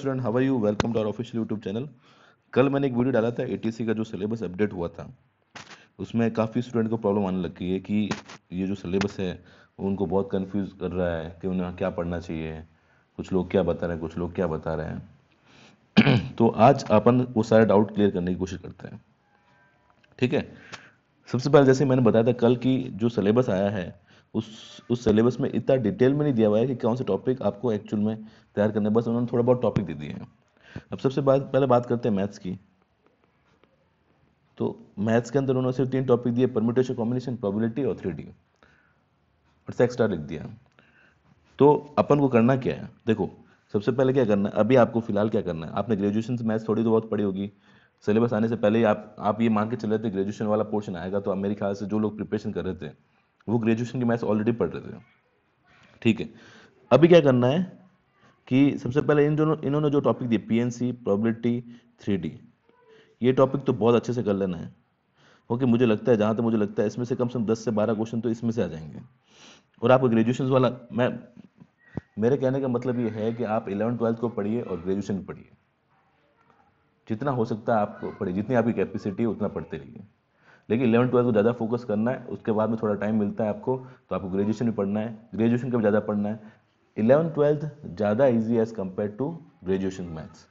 student हवा you welcome to our official YouTube channel कल मैंने एक वीडियो डाला था ए का जो सिलेबस अपडेट हुआ था उसमें काफ़ी स्टूडेंट को प्रॉब्लम आने लगी है कि ये जो सिलेबस है उनको बहुत कंफ्यूज कर रहा है कि उन्हें क्या पढ़ना चाहिए कुछ लोग क्या बता रहे हैं कुछ लोग क्या बता रहे हैं तो आज अपन वो सारे डाउट क्लियर करने की कोशिश करते हैं ठीक है सबसे पहले जैसे मैंने बताया था कल की जो सिलेबस आया है उस उस सिलेबस में इतना डिटेल में नहीं दिया हुआ है कि कौन से टॉपिक आपको एक्चुअल में तैयार करने बस उन्होंने थोड़ा बहुत टॉपिक दे दिए हैं अब सबसे बात पहले बात करते हैं मैथ्स की तो मैथ्स के अंदर उन्होंने सिर्फ तीन टॉपिक दिए परमिटेशन कॉम्बिनेशन प्रॉबिलिटी और थ्री और सेक्स स्टार लिख दिया तो अपन को करना क्या है देखो सबसे पहले क्या करना है अभी आपको फिलहाल क्या करना है आपने ग्रेजुएशन से मैथ्स थोड़ी तो बहुत पढ़ी होगी सिलेबस आने से पहले ही आप आप ये मान के चले थे ग्रेजुएशन वाला पोर्शन आएगा तो अब मेरे ख्याल से जो लोग प्रिपरेशन कर रहे थे वो ग्रेजुएशन के मैथ्स ऑलरेडी पढ़ रहे थे ठीक है अभी क्या करना है कि सबसे पहले इन दोनों इन्होंने जो टॉपिक दिए पीएनसी प्रोबेबिलिटी थ्री ये टॉपिक तो बहुत अच्छे से कर लेना है ओके मुझे लगता है जहाँ तक मुझे लगता है इसमें से कम से कम दस से बारह क्वेश्चन तो इसमें से आ जाएंगे और आपको ग्रेजुएशन वाला मैं मेरे कहने का मतलब ये है कि आप इलेवन ट्वेल्थ को पढ़िए और ग्रेजुएशन पढ़िए जितना हो सकता है आपको पढ़िए जितनी आपकी कैपेसिटी है उतना पढ़ते रहिए लेकिन इलेवन ट्वेल्थ को ज़्यादा फोकस करना है उसके बाद में थोड़ा टाइम मिलता है आपको तो आपको ग्रेजुएशन भी पढ़ना है ग्रेजुएशन का भी ज़्यादा पढ़ना है इलेवन ट्वेल्थ ज़्यादा easy as compare to graduation maths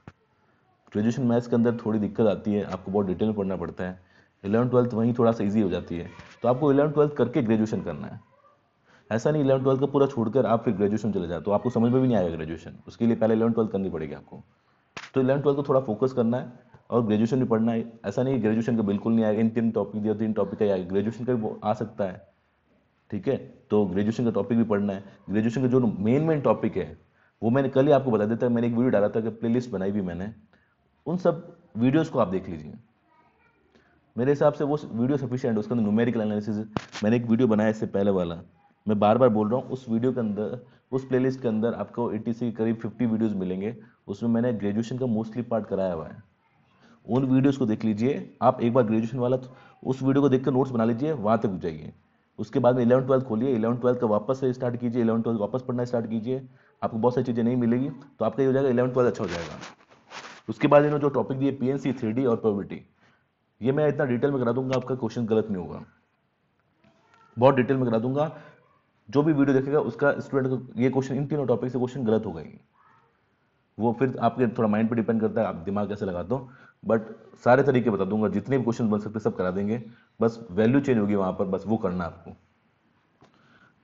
graduation maths के अंदर थोड़ी दिक्कत आती है आपको बहुत डिटेल में पढ़ना पड़ता है इलेवन ट्वेल्थ वहीं थोड़ा सा ईजी हो जाती है तो आपको इलेवन ट्वेल्थ करके ग्रेजुएशन करना है ऐसा नहीं इलेवन ट्वेल्थ का पूरा छोड़कर आप फिर ग्रेजुएशन चले जाए तो आपको समझ में भी नहीं आएगा ग्रेजुएशन उसके लिए पहले इलेवन ट्वेल्थ करनी पड़ेगी आपको तो इलेवन ट्वेल्थ को थोड़ा फोकस करना है और ग्रेजुएशन भी पढ़ना है ऐसा नहीं ग्रेजुएशन का बिल्कुल नहीं आएगा इन तीन टॉपिक दिया तीन टॉपिक का ग्रेजुएशन का भी आ सकता है ठीक है तो ग्रेजुएशन का टॉपिक भी पढ़ना है ग्रेजुएशन का जो मेन मेन टॉपिक है वो मैंने कल ही आपको बता देता था मैंने एक वीडियो डाला था कि प्ले बनाई भी मैंने उन सब वीडियोज़ को आप देख लीजिए मेरे हिसाब से वो वीडियो सफिशियंट उसके अंदर न्यूमेरिकल एनालिसिस मैंने एक वीडियो बनाया इससे पहले वाला मैं बार बार बोल रहा हूँ उस वीडियो के अंदर उस प्लेलिस्ट के अंदर आपको एट्टी के करीब फिफ्टी वीडियोज़ मिलेंगे उसमें मैंने ग्रेजुएशन का मोस्टली पार्ट कराया हुआ है उन वीडियोस को देख लीजिए आप एक बार ग्रेजुएशन वाला तो उस वीडियो को देख कर नोट्स बना लीजिए वहाँ तक जाइए उसके बाद में इलेवन ट्वेल्थ खोलिए इलेवन ट्वेल्थ का वापस से स्टार्ट कीजिए इलेवन ट्वेल्थ वापस पढ़ना स्टार्ट कीजिए आपको बहुत सारी चीज़ें नहीं मिलेगी तो आपका ये हो जाएगा इलेवन ट्वेल्थ अच्छा हो जाएगा उसके बाद इन्होंने जो टॉपिक दिए P N C three D और प्रोबिटी ये मैं इतना डिटेल में करा दूंगा आपका क्वेश्चन गलत नहीं होगा बहुत डिटेल में करा दूंगा जो भी वीडियो देखेगा उसका स्टूडेंट ये क्वेश्चन इन तीनों टॉपिक से क्वेश्चन गलत हो गई वो फिर आपके थोड़ा माइंड पे डिपेंड करता है आप दिमाग कैसे लगाते हो बट सारे तरीके बता दूंगा जितने भी क्वेश्चन बन सकते सब करा देंगे बस वैल्यू चेंज होगी वहां पर बस वो करना आपको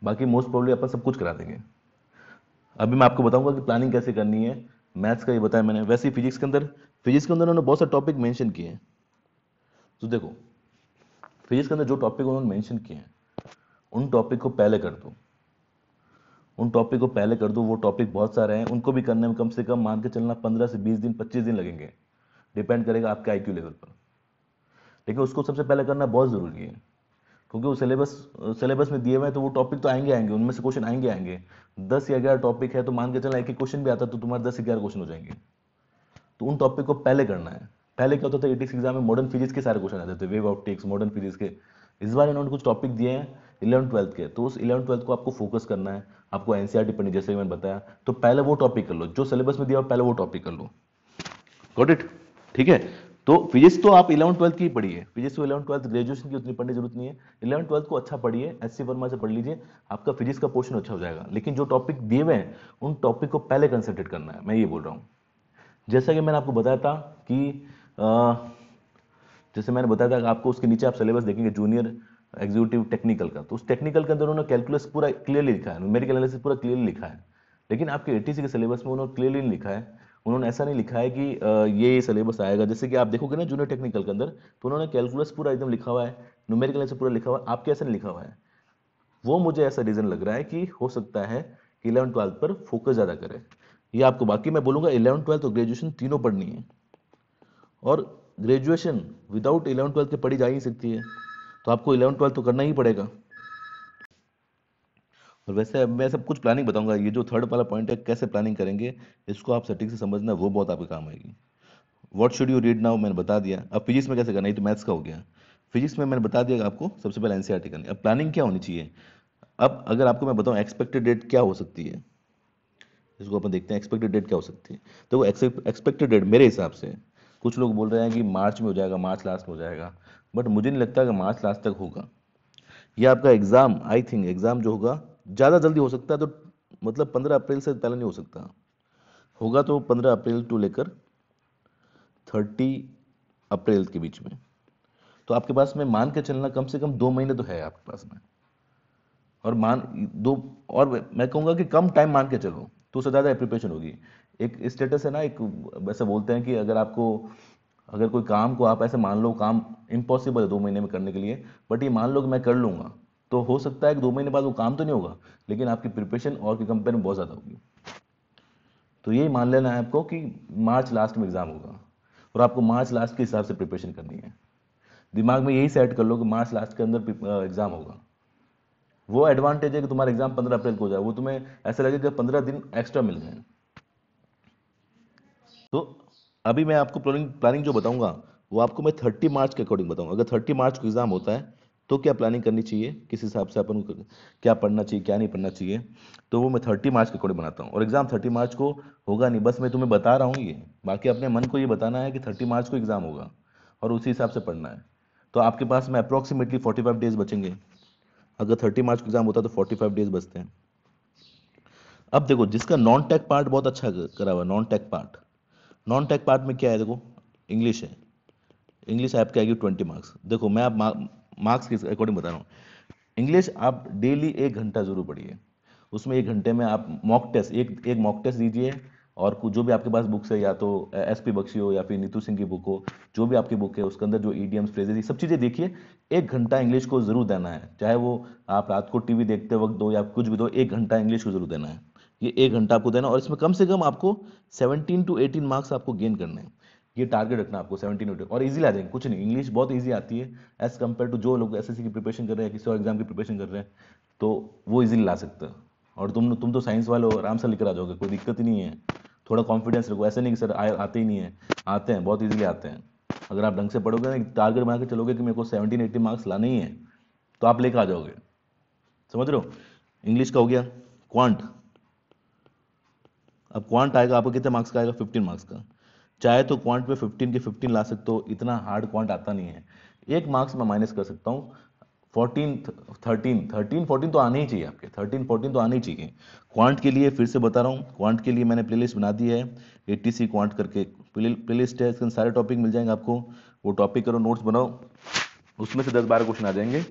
बाकी मोस्ट प्रॉब्लम अपन सब कुछ करा देंगे अभी मैं आपको बताऊंगा कि प्लानिंग कैसे करनी है मैथ्स का ये बताया मैंने वैसे ही फिजिक्स के अंदर फिजिक्स के अंदर उन्होंने बहुत सारे टॉपिक मेंशन किए हैं तो देखो फिजिक्स के अंदर जो टॉपिक उन्होंने मेंशन किए हैं उन टॉपिक को पहले कर दो उन टॉपिक को पहले कर दो वो टॉपिक बहुत सारे हैं उनको भी करने में कम से कम मान के चलना पंद्रह से बीस दिन पच्चीस दिन लगेंगे डिपेंड करेगा आपके आई लेवल पर लेकिन उसको सबसे पहले करना बहुत ज़रूरी है क्योंकि वो सिलेबस सिलेबस में दिए हुए हैं तो वो टॉपिक तो आएंगे आएंगे उनमें से क्वेश्चन आएंगे आएंगे दस या ग्यारह टॉपिक है तो मान के चला एक ही क्वेश्चन भी आता तो तुम्हारे दस ग्यारह क्वेश्चन हो जाएंगे तो उन टॉपिक को पहले करना है पहले क्या होता था एटिक्स एग्जाम में मॉडर्न फिजिक्स के सारे क्वेश्चन आते थे वेव ऑप्टिक्स मॉडर्न फिजिक्स के इस बार इन्होंने कुछ टॉपिक दिए हैं इलेवन ट्वेल्थ के तो उस इलेवन ट्वेल्थ को आपको फोकस करना है आपको एनसीआर सी e पढ़नी जैसे मैंने बताया तो पहले वो टॉपिक कर लो जो सिलेबस में दिया पहले वो टॉपिक कर लो गॉट इट ठीक है तो फिजिक्स तो आप इलेवन ट्वेल्थ की पढ़िए फिजिक्स इलेवन ट्वेल्थ ग्रेजुएशन की उतनी पढ़ने जरूरत नहीं है इलेवन ट्वेल्थ को अच्छा पढ़िए एस सी वर्मा से पढ़ लीजिए आपका फिजिक्स का पोर्शन अच्छा हो जाएगा लेकिन जो टॉपिक दिए हुए हैं उन टॉपिक को पहले कंसेंट्रेट करना है मैं ये बोल रहा हूँ जैसा कि मैंने आपको बताया था कि आ, जैसे मैंने बताया था कि आपको उसके नीचे आप सिलेबस देखेंगे जूनियर एग्जीक्यूटिव टेक्निकल का तो उस टेक्निकल के अंदर उन्होंने कैलकुलस पूरा क्लियरली लिखा है न्यूमेरिकल एनालिसिस पूरा क्लियरली लिखा है लेकिन आपके एटीसी के सिलेबस में उन्होंने क्लियरली लिखा है उन्होंने ऐसा नहीं लिखा है कि ये सिलेबस आएगा जैसे कि आप देखोगे ना जूनियर टेक्निकल के अंदर तो उन्होंने कैलकुलस पूरा एकदम लिखा हुआ है न्यूमेरिकल ऐसे पूरा लिखा हुआ है आपके ऐसा नहीं लिखा हुआ है वो मुझे ऐसा रीज़न लग रहा है कि हो सकता है कि इलेवन ट्वेल्थ पर फोकस ज़्यादा करें ये आपको बाकी मैं बोलूँगा इलेवन ट्वेल्थ और ग्रेजुएशन तीनों पढ़नी है और ग्रेजुएशन विदाउट इलेवन ट्वेल्थ के पढ़ी जा ही सकती है तो आपको इलेवन ट्वेल्थ तो करना ही पड़ेगा और वैसे मैं सब कुछ प्लानिंग बताऊंगा ये जो थर्ड वाला पॉइंट है कैसे प्लानिंग करेंगे इसको आप सटीक से समझना वो बहुत आपके काम आएगी what should you read now मैंने बता दिया अब फिजिक्स में कैसे करना है तो मैथ्स का हो गया फिजिक्स में मैंने बता दिया आपको सबसे पहले टी करनी अब प्लानिंग क्या होनी चाहिए अब अगर आपको मैं बताऊँ एक्सपेक्टेड डेट क्या हो सकती है इसको अपन देखते हैं एक्सपेक्टेड डेट क्या हो सकती है देखो एक्सपेक्टेड डेट मेरे हिसाब से कुछ लोग बोल रहे हैं कि मार्च में हो जाएगा मार्च लास्ट में हो जाएगा बट मुझे नहीं लगता कि मार्च लास्ट तक होगा यह आपका एग्ज़ाम आई थिंक एग्ज़ाम जो होगा ज़्यादा जल्दी हो सकता है तो मतलब पंद्रह अप्रैल से पहले नहीं हो सकता होगा तो पंद्रह अप्रैल टू लेकर थर्टी अप्रैल के बीच में तो आपके पास में मान के चलना कम से कम दो महीने तो है आपके पास में और मान दो और मैं कहूँगा कि कम टाइम मान के चलो तो उससे ज़्यादा प्रिपरेशन होगी एक स्टेटस है ना एक वैसे बोलते हैं कि अगर आपको अगर कोई काम को आप ऐसे मान लो काम इम्पॉसिबल है दो महीने में करने के लिए बट ये मान लो कि मैं कर लूँगा तो हो सकता है कि दो महीने बाद वो काम तो नहीं होगा लेकिन आपकी प्रिपरेशन और की कंपेयर में बहुत ज़्यादा होगी तो यही मान लेना है आपको कि मार्च लास्ट में एग्ज़ाम होगा और आपको मार्च लास्ट के हिसाब से प्रिपरेशन करनी है दिमाग में यही सेट कर लो कि मार्च लास्ट के अंदर एग्ज़ाम होगा वो एडवांटेज है कि तुम्हारा एग्ज़ाम पंद्रह अप्रैल को हो जाए वो तुम्हें ऐसा लगेगा पंद्रह दिन एक्स्ट्रा मिल गए तो अभी मैं आपको प्लानिंग प्लानिंग जो बताऊंगा वो आपको मैं थर्टी मार्च के अकॉर्डिंग बताऊंगा अगर थर्टी मार्च को एग्ज़ाम होता है तो क्या प्लानिंग करनी चाहिए किस हिसाब से अपन को क्या पढ़ना चाहिए क्या नहीं पढ़ना चाहिए तो वो मैं थर्टी मार्च के अकॉर्डिंग बनाता हूँ और एग्ज़ाम थर्टी मार्च को होगा नहीं बस मैं तुम्हें बता रहा हूँ ये बाकी अपने मन को ये बताना है कि थर्टी मार्च को एग्ज़ाम होगा और उसी हिसाब से पढ़ना है तो आपके पास में अप्रॉक्सीमेटली फोर्टी फाइव डेज बचेंगे अगर थर्टी मार्च को एग्ज़ाम होता तो फोर्टी फाइव डेज बचते हैं अब देखो जिसका नॉन टेक पार्ट बहुत अच्छा करा हुआ non tech part non tech part में क्या है देखो इंग्लिश है इंग्लिश ऐप आएगी ट्वेंटी मार्क्स देखो मैं आप मार्क्स के अकॉर्डिंग बता रहा हूँ इंग्लिश आप डेली एक घंटा जरूर पढ़िए उसमें एक घंटे में आप मॉक टेस्ट एक एक मॉक टेस्ट दीजिए और जो भी आपके पास बुक्स है या तो एस पी बख्शी हो या फिर नीतू सिंह की बुक हो जो भी आपकी बुक है उसके अंदर जो ईडीएम्स फ्रेजेज सब चीज़ें देखिए एक घंटा इंग्लिश को जरूर देना है चाहे वो आप रात को टीवी देखते वक्त दो या कुछ भी दो एक घंटा इंग्लिश को जरूर देना है ये एक घंटा आपको देना और इसमें कम से कम आपको सेवनटीन टू एटीन मार्क्स आपको गेन करने हैं ये टारगेट रखना आपको सेवेंटी नोटिव और इजीली आ जाएंगे कुछ नहीं इंग्लिश बहुत ईजी आती है एज़ कम्पेयर टू जो लोग एस की प्रिपरेशन कर रहे हैं किसी और एग्जाम की प्रिपरेशन कर रहे हैं तो वो ईजिली ला सकते हैं और तुम तुम तो साइंस वाले हो आराम से लेकर आ जाओगे कोई दिक्कत ही नहीं है थोड़ा कॉन्फिडेंस रखो ऐसे नहीं कि सर आए आते ही नहीं है आते हैं बहुत ईजिली आते हैं अगर आप ढंग से पढ़ोगे ना टारगेट बना के चलोगे कि मेरे को सेवनटीन एट्टी मार्क्स लाने ही है तो आप लेकर आ जाओगे समझ रहे हो इंग्लिश का हो गया क्वांट अब क्वांट आएगा आपको कितने मार्क्स का आएगा फिफ्टीन मार्क्स का चाहे तो क्वांट पे 15 के 15 ला सकते हो इतना हार्ड क्वांट आता नहीं है एक मार्क्स मैं माइनस कर सकता हूँ फोर्टीन थर्टीन थर्टीन फोर्टीन तो आने ही चाहिए आपके थर्टीन फोर्टीन तो आने ही चाहिए क्वांट के लिए फिर से बता रहा हूँ क्वांट के लिए मैंने प्लेलिस्ट बना दी है ए टी सी क्वांट करके प्लेलिस्ट है इसके सारे टॉपिक मिल जाएंगे आपको वो टॉपिक करो नोट्स बनाओ उसमें से दस बारह क्वेश्चन आ जाएंगे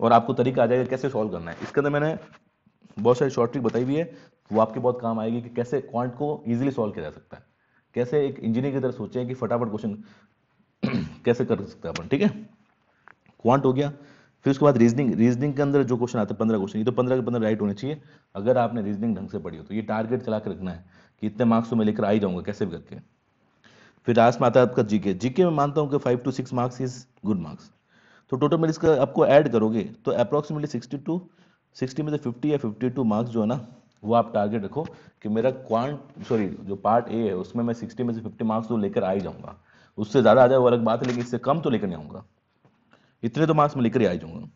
और आपको तरीका आ जाएगा कैसे सॉल्व करना है इसके अंदर मैंने बहुत सारी शॉर्ट ट्रिक बताई हुई है वो आपके बहुत काम आएगी कि कैसे क्वांट को ईजिली सॉल्व किया जा सकता है कैसे एक इंजीनियर की तरह सोचे कि फटाफट क्वेश्चन कैसे कर सकते हैं अपन ठीक है क्वांट हो गया फिर उसके बाद रीजनिंग रीजनिंग के अंदर जो क्वेश्चन आते हैं पंद्रह क्वेश्चन ये तो पंद्रह के पंद्रह राइट होने चाहिए अगर आपने रीजनिंग ढंग से पढ़ी हो तो ये टारगेट चला के रखना है कि इतने मार्क्स तो मैं लेकर आ ही जाऊंगा कैसे भी करके फिर लास्ट में आता है आपका जीके जीके में मानता हूँ कि five to six marks is good marks तो टोटल मेरे इसका आपको ऐड करोगे तो अप्रोक्सीमेटली सिक्सटी टू सिक्सटी में से फिफ्टी या फिफ्टी टू मार्क्स जो है ना वो आप टारगेट रखो कि मेरा क्वांट सॉरी जो पार्ट ए है उसमें मैं सिक्सटी में से फिफ्टी मार्क्स तो लेकर आ ही जाऊँगा उससे ज़्यादा आ जाए वो अलग बात है लेकिन इससे कम तो लेकर नहीं आऊँगा इतने तो मार्क्स में लेकर ही आ जाऊँगा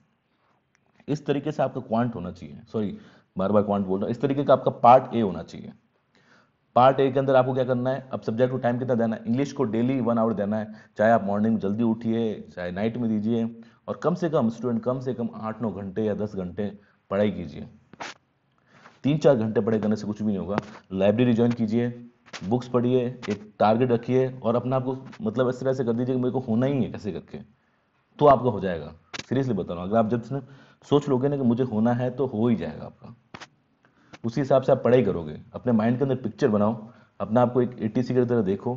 इस तरीके से आपका क्वांट होना चाहिए सॉरी बार बार क्वांट बोल रहा हूँ इस तरीके का आपका पार्ट ए होना चाहिए पार्ट ए के अंदर आपको क्या करना है अब सब्जेक्ट को टाइम कितना देना है इंग्लिश को डेली वन आवर देना है चाहे आप मॉर्निंग जल्दी उठिए चाहे नाइट में दीजिए और कम से कम स्टूडेंट कम से कम आठ नौ घंटे या दस घंटे पढ़ाई कीजिए तीन चार घंटे पढ़े करने से कुछ भी नहीं होगा लाइब्रेरी ज्वाइन कीजिए बुक्स पढ़िए एक टारगेट रखिए और अपने आपको मतलब इस तरह से कर दीजिए कि मेरे को होना ही है कैसे करके तो आपका हो जाएगा सीरियसली बता रहा हूँ अगर आप जब से सोच लोगे ना कि मुझे होना है तो हो ही जाएगा आपका उसी हिसाब से आप पढ़ाई करोगे अपने माइंड के अंदर पिक्चर बनाओ अपने आपको एक ए टी की तरह देखो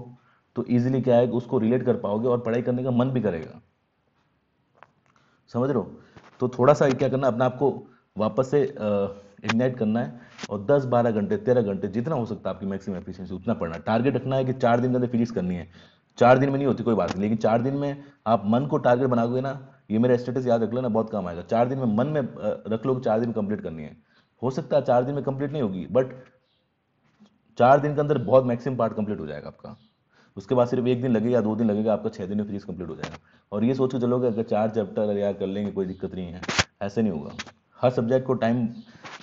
तो ईजिली क्या है उसको रिलेट कर पाओगे और पढ़ाई करने का मन भी करेगा समझ रहे हो तो थोड़ा सा क्या करना अपने आपको वापस से आ, इग्नाइट करना है और 10-12 घंटे 13 घंटे जितना हो सकता है आपकी मैक्सिमम एफिशिएंसी उतना पढ़ना है टारगेट रखना है कि चार दिन के अंदर फिजिक्स करनी है चार दिन में नहीं होती कोई बात नहीं लेकिन चार दिन में आप मन को टारगेट बनाओगे ना ये मेरा स्टेटस याद रख लो ना बहुत काम आएगा चार दिन में मन में रख लो चार दिन कंप्लीट करनी है हो सकता है चार दिन में कंप्लीट नहीं होगी बट चार दिन के अंदर बहुत मैक्सिमम पार्ट कंप्लीट हो जाएगा आपका उसके बाद सिर्फ एक दिन लगेगा दो दिन लगेगा आपका छः दिन में फिजिक्स कंप्लीट हो जाएगा और ये सोच के चलोगे अगर चार चैप्टर यार कर लेंगे कोई दिक्कत नहीं है ऐसे नहीं होगा हर सब्जेक्ट को टाइम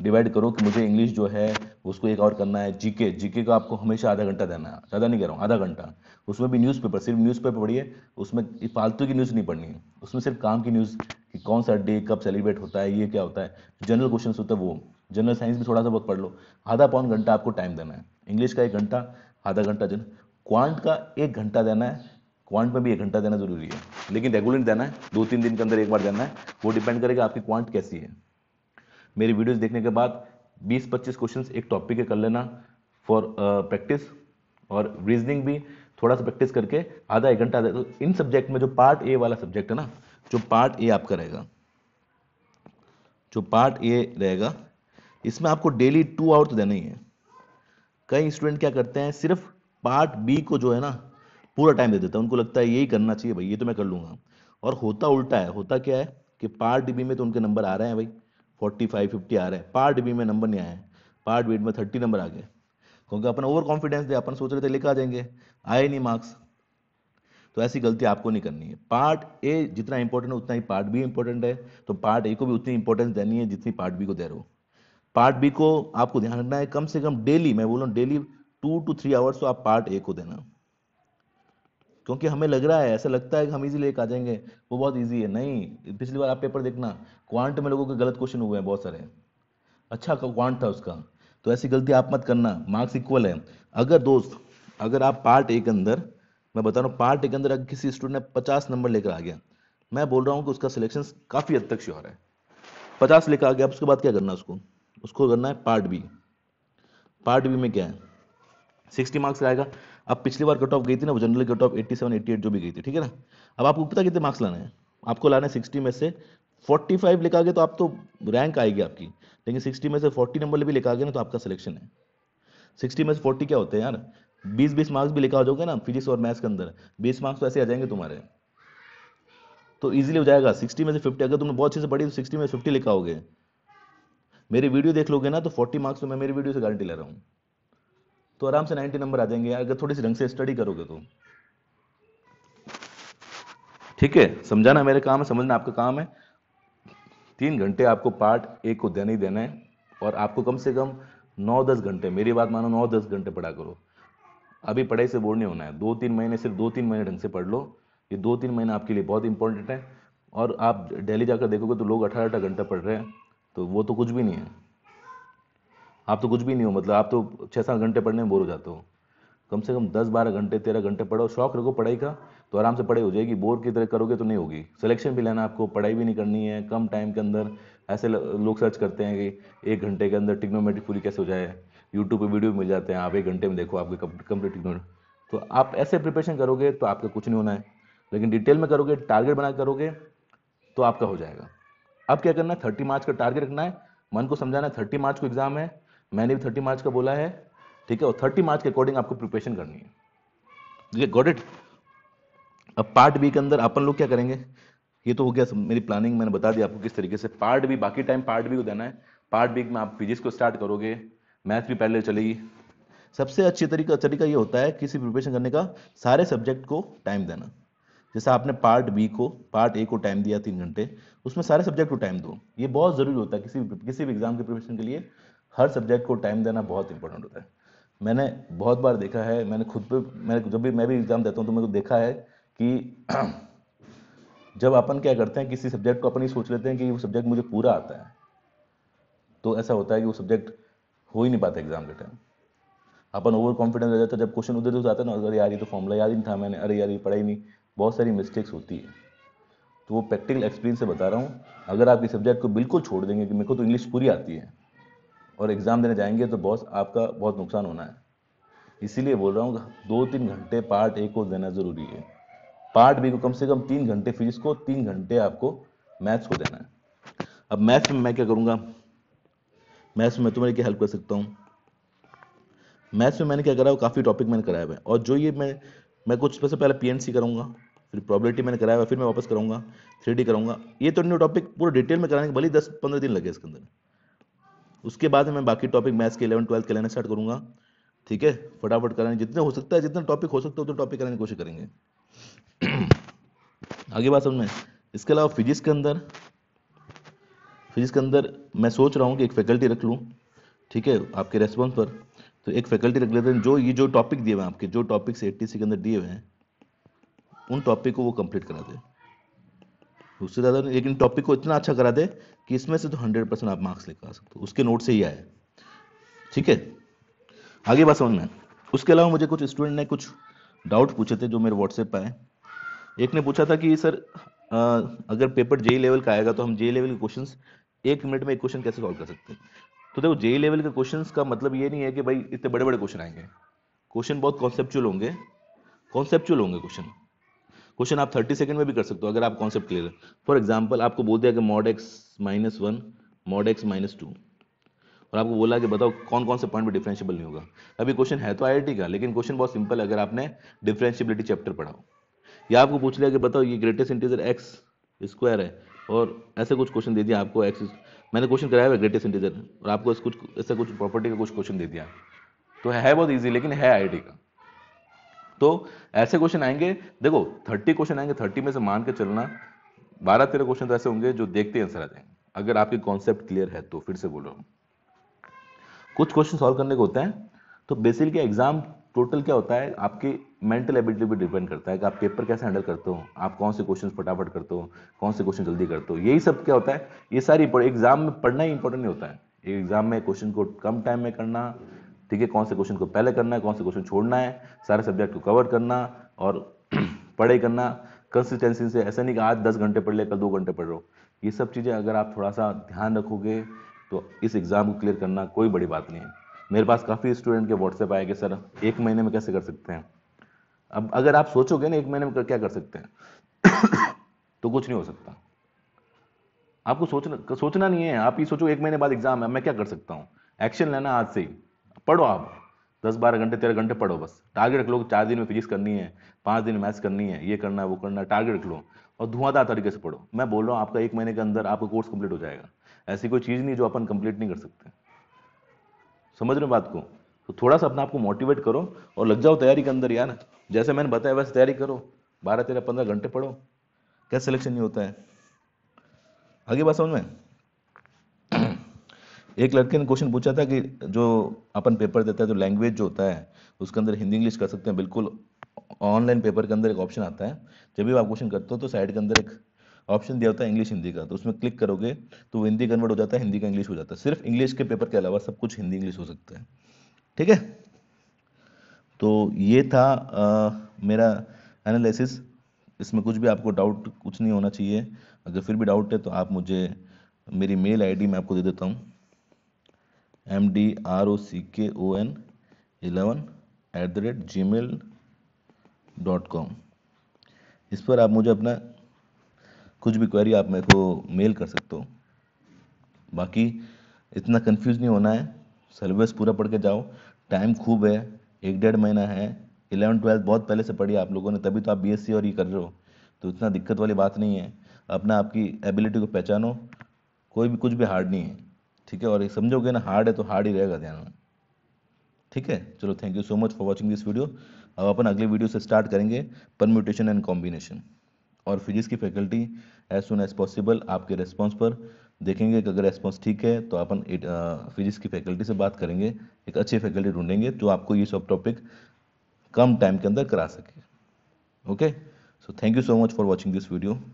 डिवाइड करो कि मुझे इंग्लिश जो है उसको एक और करना है जीके जीके का आपको हमेशा आधा घंटा देना है ज़्यादा नहीं कह रहा हूँ आधा घंटा उसमें भी न्यूज़पेपर सिर्फ न्यूज़पेपर पढ़िए उसमें फालतू की न्यूज़ नहीं पढ़नी है उसमें सिर्फ काम की न्यूज़ कि कौन सा डे कब सेलिब्रेट होता है ये क्या होता है जनरल क्वेश्चन होता है वो जनरल साइंस भी थोड़ा सा बहुत पढ़ लो आधा पौन घंटा आपको टाइम देना है इंग्लिश का एक घंटा आधा घंटा जन क्वांट का एक घंटा देना है क्वांट में भी एक घंटा देना जरूरी है लेकिन रेगुलर देना है दो तीन दिन के अंदर एक बार देना है वो डिपेंड करेगा आपकी क्वांट कैसी है मेरी वीडियोस देखने के बाद 20-25 क्वेश्चंस एक टॉपिक के कर लेना फॉर प्रैक्टिस uh, और रीजनिंग भी थोड़ा सा प्रैक्टिस करके आधा एक घंटा तो इन सब्जेक्ट में जो पार्ट ए वाला सब्जेक्ट है ना जो पार्ट ए आपका रहेगा जो पार्ट ए रहेगा इसमें आपको डेली टू आवर तो देना ही है कई स्टूडेंट क्या करते हैं सिर्फ पार्ट बी को जो है ना पूरा टाइम दे देता है उनको लगता है यही करना चाहिए भाई ये तो मैं कर लूंगा और होता उल्टा है होता क्या है कि पार्ट बी में तो उनके नंबर आ रहे हैं भाई फोर्टी फाइव फिफ्टी आ रहा है पार्ट बी में नंबर नहीं आया है पार्ट बी में थर्टी नंबर आ गए क्योंकि अपन ओवर कॉन्फिडेंस दे अपन सोच रहे थे लेकर आ जाएंगे आए नहीं मार्क्स तो ऐसी गलती आपको नहीं करनी है पार्ट ए जितना इंपॉर्टेंट है उतना ही पार्ट बी इंपॉर्टेंट है तो पार्ट ए को भी उतनी इंपॉर्टेंस देनी है जितनी पार्ट बी को दे रहे हो पार्ट बी को आपको ध्यान रखना है कम से कम डेली मैं बोल रहा हूँ daily two two three hours तो आप पार्ट ए को देना क्योंकि हमें लग रहा है ऐसा लगता है कि हम इजी लेके आ जाएंगे वो बहुत ईजी है नहीं पिछली बार आप पेपर देखना क्वांट में लोगों के गलत क्वेश्चन हुए हैं बहुत सारे अच्छा क्वांट था उसका तो ऐसी गलती आप मत करना मार्क्स इक्वल है अगर दोस्त अगर आप पार्ट एक अंदर मैं बता रहा हूँ पार्ट एक अंदर अगर किसी स्टूडेंट ने पचास नंबर लेकर आ गया मैं बोल रहा हूँ कि उसका सिलेक्शन काफ़ी हद तक श्योर है पचास लेकर आ गया उसके बाद क्या करना है उसको उसको करना है पार्ट बी पार्ट बी में क्या है सिक्सटी मार्क्स आएगा अब पिछली बार कट ऑफ गई थी ना वो general cut off eighty seven eighty eight जो भी गई थी ठीक है ना अब आपको पता कितने मार्क्स लाने हैं आपको लाना है सिक्सटी में से फोर्टी फाइव लिखा गया तो आप तो रैंक आएगी आपकी लेकिन सिक्सटी में से फोर्टी नंबर भी लिखा गया ना तो आपका सिलेक्शन है सिक्सटी में से फोर्टी क्या होते हैं यार बीस बीस मार्क्स भी लिखा हो जाओगे ना फिजिक्स और मैथ्स के अंदर बीस मार्क्स तो ऐसे आ जाएंगे तुम्हारे तो ईजिली हो जाएगा सिक्सटी में से फिफ्टी अगर तुमने बहुत अच्छे से पढ़ी तो सिक्सटी में फिफ्टी लिखा होगे मेरी वीडियो देख लोगे ना तो फोर्टी मार्क्स तो मैं मेरी वीडियो से गारंटी ले रहा हूँ तो आराम से 90 नंबर आ जाएंगे अगर थोड़ी सी ढंग से स्टडी करोगे तो ठीक है समझाना मेरे काम है समझना आपका काम है तीन घंटे आपको पार्ट एक को देना ही देना है और आपको कम से कम नौ दस घंटे मेरी बात मानो नौ दस घंटे पढ़ा करो अभी पढ़ाई से बोर नहीं होना है दो तीन महीने सिर्फ दो तीन महीने ढंग से पढ़ लो ये दो तीन महीने आपके लिए बहुत इंपॉर्टेंट है और आप डेली जाकर देखोगे तो लोग अठारह अठारह घंटा पढ़ रहे हैं तो वो तो कुछ भी नहीं है आप तो कुछ भी नहीं हो मतलब आप तो छः सात घंटे पढ़ने में बोर हो जाते हो कम से कम दस बारह घंटे तेरह घंटे पढ़ो शौक रखो पढ़ाई का तो आराम से पढ़ाई हो जाएगी बोर की तरह करोगे तो नहीं होगी सिलेक्शन भी लेना आपको पढ़ाई भी नहीं करनी है कम टाइम के अंदर ऐसे लोग सर्च करते हैं कि एक घंटे के अंदर टिक्नोमेट्रिक पूरी कैसे हो जाए यूट्यूब पर वीडियो मिल जाते हैं आप एक घंटे में देखो आपके कंप्लीट टिक्नोमेट तो आप ऐसे प्रिपरेशन करोगे तो आपका कुछ नहीं होना है लेकिन डिटेल में करोगे टारगेट बना करोगे तो आपका हो जाएगा अब क्या करना है थर्टी मार्च का टारगेट रखना है मन को समझाना है थर्टी मार्च को एग्जाम है मैंने भी थर्टी मार्च का बोला है ठीक है और थर्टी मार्च के अकॉर्डिंग आपको प्रिपरेशन करनी है ये गॉट इट अब पार्ट बी के अंदर अपन लोग क्या करेंगे ये तो हो गया मेरी प्लानिंग मैंने बता दी आपको किस तरीके से पार्ट बी बाकी टाइम पार्ट बी को देना है पार्ट बी में आप फिजिक्स को स्टार्ट करोगे मैथ भी पहले चलेगी सबसे अच्छी तरीका तरीका ये होता है किसी प्रिपरेशन करने का सारे सब्जेक्ट को टाइम देना जैसे आपने पार्ट बी को पार्ट ए को टाइम दिया तीन घंटे उसमें सारे सब्जेक्ट को टाइम दो ये बहुत ज़रूरी होता है किसी किसी भी एग्जाम के प्रिपरेशन के लिए हर सब्जेक्ट को टाइम देना बहुत इंपॉर्टेंट होता है मैंने बहुत बार देखा है मैंने खुद पे मैंने जब भी मैं भी एग्ज़ाम देता हूँ तो मेरे को देखा है कि जब अपन क्या करते हैं किसी सब्जेक्ट को अपन ही सोच लेते हैं कि वो सब्जेक्ट मुझे पूरा आता है तो ऐसा होता है कि वो सब्जेक्ट हो ही नहीं पाता एग्जाम के टाइम अपन ओवर कॉन्फिडेंस हो जाता है जब क्वेश्चन उधर उधर आता है ना अरे यार ये तो फॉर्मूला याद ही नहीं था मैंने अरे यार ये पढ़ा ही नहीं बहुत सारी मिस्टेक्स होती है तो वो प्रैक्टिकल एक्सपीरियंस से बता रहा हूँ अगर आप ये सब्जेक्ट को बिल्कुल छोड़ देंगे कि मेरे को तो इंग्लिश पूरी आती है और एग्ज़ाम देने जाएंगे तो बॉस आपका बहुत नुकसान होना है इसीलिए बोल रहा हूँ दो तीन घंटे पार्ट ए को देना ज़रूरी है पार्ट बी को कम से कम तीन घंटे फिजिक्स को तीन घंटे आपको मैथ्स को देना है अब मैथ्स में मैं क्या करूँगा मैथ्स में तुम्हारी क्या हेल्प कर सकता हूँ मैथ्स में मैंने क्या करा है काफ़ी टॉपिक मैंने कराया हुआ है और जो ये मैं मैं कुछ सबसे पहले पी एन सी करूँगा फिर प्रॉबिलिटी मैंने कराया हुआ फिर मैं वापस कराऊंगा थ्री डी कराऊंगा ये तो न्यू टॉपिक पूरा डिटेल में कराने के भले दस पंद्रह दिन लगे इसके अंदर उसके बाद मैं बाकी टॉपिक मैथ्स के इलेवन ट्वेल्थ के लेना स्टार्ट करूँगा ठीक है फटाफट कराने जितने हो सकता है जितना टॉपिक हो सकता है उतना टॉपिक कराने की कोशिश करेंगे आगे बात समझ में इसके अलावा फिजिक्स के अंदर फिजिक्स के अंदर मैं सोच रहा हूँ कि एक फैकल्टी रख लूँ ठीक है आपके रेस्पॉन्स पर तो एक फैकल्टी रख लेते हैं जो ये जो टॉपिक दिए हुए हैं आपके जो टॉपिक्स एट्टी सी के अंदर दिए हुए हैं उन टॉपिक को वो कंप्लीट करा दें उससे ज़्यादा नहीं लेकिन टॉपिक को इतना अच्छा करा दे कि इसमें से तो हंड्रेड परसेंट आप मार्क्स लेकर आ सकते हो उसके नोट से ही आए ठीक है आगे बात समझ में उसके अलावा मुझे कुछ स्टूडेंट ने कुछ डाउट पूछे थे जो मेरे व्हाट्सएप पर आए एक ने पूछा था कि सर अगर पेपर जे लेवल का आएगा तो हम जे लेवल के क्वेश्चन एक मिनट में एक क्वेश्चन कैसे सॉल्व कर सकते हैं तो देखो जे लेवल के क्वेश्चन का मतलब ये नहीं है कि भाई इतने बड़े बड़े क्वेश्चन आएंगे क्वेश्चन बहुत कॉन्सेप्चुअल होंगे कॉन्सेप्चुअल होंगे क्वेश्चन क्वेश्चन आप थर्टी सेकेंड में भी कर सकते हो अगर आप कॉन्सेप्ट क्लियर है फॉर एग्जाम्पल आपको बोल दिया कि mod X minus one mod X minus two और आपको बोला कि बताओ कौन कौन से पॉइंट में डिफ्रेंशियबल नहीं होगा अभी क्वेश्चन है तो आई का लेकिन क्वेश्चन बहुत सिंपल है अगर आपने डिफ्रेंशियबिलिटी चैप्टर पढ़ा या आपको पूछ लिया कि बताओ ये ग्रेटेस्ट इंटीजर एक्स स्क्वायर है और ऐसे कुछ क्वेश्चन दे दिया आपको एक्स मैंने क्वेश्चन कराया हुआ ग्रेटेस्ट इंटीजर और आपको कुछ ऐसा कुछ प्रॉपर्टी का कुछ क्वेश्चन दे दिया तो है बहुत ईजी लेकिन है आई का तो ऐसे क्वेश्चन आएंगे देखो थर्टी क्वेश्चन आएंगे थर्टी में से मान के चलना बारह तेरह क्वेश्चन तो ऐसे होंगे जो देखते आंसर आ जाएंगे अगर आपके कॉन्सेप्ट क्लियर है तो फिर से बोल रहा हूँ कुछ क्वेश्चन सॉल्व करने को होते हैं तो बेसिकली एग्जाम टोटल क्या होता है आपकी मेंटल एबिलिटी पे डिपेंड करता है कि आप पेपर कैसे हैंडल करते हो आप कौन से क्वेश्चन फटाफट करते हो कौन से क्वेश्चन जल्दी करते हो यही सब क्या होता है ये सारी एग्जाम में पढ़ना ही इंपॉर्टेंट नहीं होता है एग्जाम में क्वेश्चन को कम टाइम में करना ठीक है कौन से क्वेश्चन को पहले करना है कौन से क्वेश्चन छोड़ना है सारे सब्जेक्ट को कवर करना और पढ़े करना कंसिस्टेंसी से ऐसा नहीं कि आज दस घंटे पढ़ ले कल दो घंटे पढ़ रहे हो ये सब चीज़ें अगर आप थोड़ा सा ध्यान रखोगे तो इस एग्ज़ाम को क्लियर करना कोई बड़ी बात नहीं है मेरे पास काफ़ी स्टूडेंट के व्हाट्सएप आए कि सर एक महीने में कैसे कर सकते हैं अब अगर आप सोचोगे ना एक महीने में क्या कर सकते हैं तो कुछ नहीं हो सकता आपको सोचना सोचना नहीं है आप ये सोचो एक महीने बाद एग्जाम है मैं क्या कर सकता हूँ एक्शन लेना आज से ही पढ़ो आप दस बारह घंटे तेरह घंटे पढ़ो बस टारगेट रख लो चार दिन में फिजिक्स करनी है पाँच दिन में मैथ्स करनी है ये करना है वो करना है टारगेट रख लो और धुआंधार तरीके से पढ़ो मैं बोल रहा हूँ आपका एक महीने के अंदर आपका कोर्स कंप्लीट हो जाएगा ऐसी कोई चीज़ नहीं जो अपन कंप्लीट नहीं कर सकते समझ रहे बात को तो थोड़ा सा अपने आपको मोटिवेट करो और लग जाओ तैयारी के अंदर यार जैसे मैंने बताया वैसे तैयारी करो बारह तेरह पंद्रह घंटे पढ़ो क्या सिलेक्शन नहीं होता है आगे बात समझ में एक लड़के ने क्वेश्चन पूछा था कि जो अपन पेपर देता है जो लैंग्वेज जो होता है उसके अंदर हिंदी इंग्लिश कर सकते हैं बिल्कुल ऑनलाइन पेपर के अंदर एक ऑप्शन आता है जब भी आप क्वेश्चन करते हो तो साइड के अंदर एक ऑप्शन दिया होता है इंग्लिश हिंदी का तो उसमें क्लिक करोगे तो वो हिंदी कन्वर्ट हो जाता है हिंदी का इंग्लिश हो जाता है सिर्फ इंग्लिश के पेपर के अलावा सब कुछ हिंदी इंग्लिश हो सकता है ठीक है तो ये था आ, मेरा एनालिसिस इसमें कुछ भी आपको डाउट कुछ नहीं होना चाहिए अगर फिर भी डाउट है तो आप मुझे मेरी मेल आईडी मैं आपको दे देता हूँ M D R O C K O N eleven at the rate Gmail dot com इस पर आप मुझे अपना कुछ भी क्वेरी आप मेरे को मेल कर सकते हो बाकी इतना कंफ्यूज नहीं होना है सिलेबस पूरा पढ़ के जाओ टाइम खूब है एक डेढ़ महीना है इलेवन ट्वेल्थ बहुत पहले से पढ़ी आप लोगों ने तभी तो आप बीएससी और ये कर रहे हो तो इतना दिक्कत वाली बात नहीं है अपना आपकी एबिलिटी को पहचानो कोई भी कुछ भी हार्ड नहीं है ठीक है और एक समझोगे ना हार्ड है तो हार्ड ही रहेगा ध्यान में ठीक है चलो thank you so much for watching this video अब अपन अगले वीडियो से स्टार्ट करेंगे परम्यूटेशन एंड कॉम्बिनेशन और फिजिक्स की faculty as soon as possible आपके रेस्पॉन्स पर देखेंगे कि अगर रेस्पॉन्स ठीक है तो अपन फिजिक्स की फैकल्टी से बात करेंगे एक अच्छी फैकल्टी ढूंढेंगे जो आपको ये सब टॉपिक कम टाइम के अंदर करा सके okay so thank you so much for watching this video